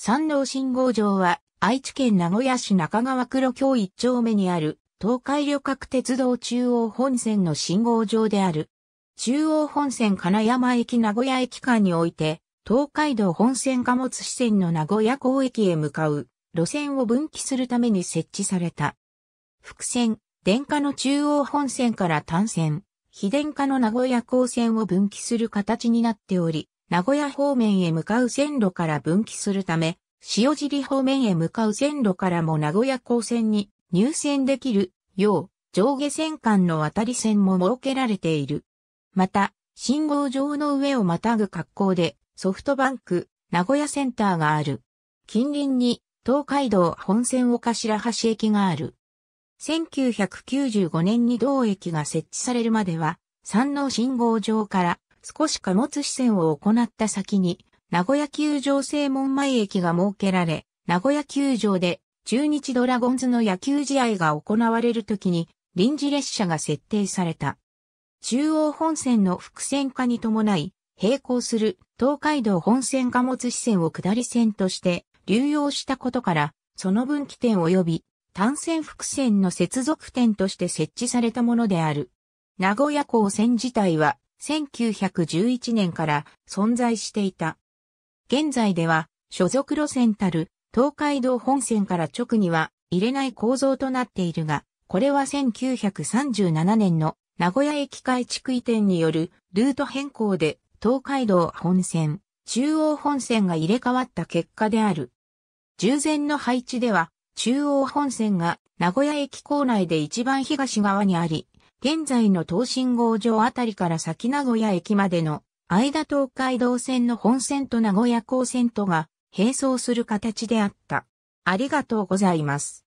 山王信号場は愛知県名古屋市中川黒京一丁目にある東海旅客鉄道中央本線の信号場である。中央本線金山駅名古屋駅間において、東海道本線貨物支線の名古屋港駅へ向かう路線を分岐するために設置された。伏線、電化の中央本線から単線、非電化の名古屋港線を分岐する形になっており、名古屋方面へ向かう線路から分岐するため、塩尻方面へ向かう線路からも名古屋港線に入線できるよう上下線間の渡り線も設けられている。また、信号場の上をまたぐ格好でソフトバンク名古屋センターがある。近隣に東海道本線岡白橋駅がある。1995年に同駅が設置されるまでは、山王信号場から少し貨物視線を行った先に、名古屋球場正門前駅が設けられ、名古屋球場で中日ドラゴンズの野球試合が行われる時に臨時列車が設定された。中央本線の複線化に伴い、並行する東海道本線貨物支線を下り線として流用したことから、その分岐点及び単線複線の接続点として設置されたものである。名古屋港線自体は1911年から存在していた。現在では所属路線たる東海道本線から直には入れない構造となっているが、これは1937年の名古屋駅改築移転によるルート変更で東海道本線、中央本線が入れ替わった結果である。従前の配置では中央本線が名古屋駅構内で一番東側にあり、現在の東信号上あたりから先名古屋駅までの間東海道線の本線と名古屋港線とが並走する形であった。ありがとうございます。